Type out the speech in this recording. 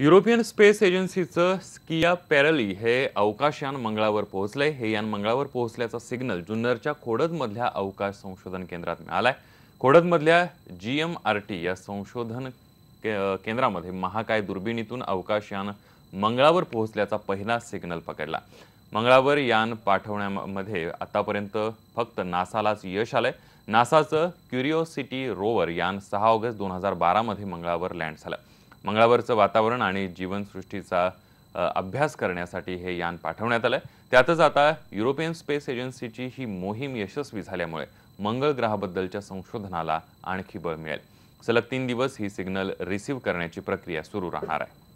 European space एजन्सीचं Schiaparelli हे अवकाशयान मंगळावर पोहोचलंय हे यान मंगळावर पोहोचल्याचा सिग्नल जुन्नरच्या खोडदमधल्या अवकाश संशोधन केंद्रात मिळालाय खोडदमधल्या जी एम आर टी या संशोधन केंद्रामध्ये महाकाय दुर्बिणीतून अवकाशयान मंगळावर पोहोचल्याचा पहिला सिग्नल पकडला मंगळावर यान पाठवण्यामध्ये आतापर्यंत फक्त नासालाच यश आलंय नासाचं क्युरिओसिटी रोवर यान सहा ऑगस्ट दोन हजार बारामध्ये मंगळावर लँड झालं मंगळावरचं वातावरण आणि जीवनसृष्टीचा अभ्यास करण्यासाठी हे यान पाठवण्यात आलं त्यातच आता युरोपियन स्पेस एजन्सीची ही मोहीम यशस्वी झाल्यामुळे मंगळ ग्रहाबद्दलच्या संशोधनाला आणखी बळ मिळेल सलग तीन दिवस ही सिग्नल रिसीव्ह करण्याची प्रक्रिया सुरू राहणार आहे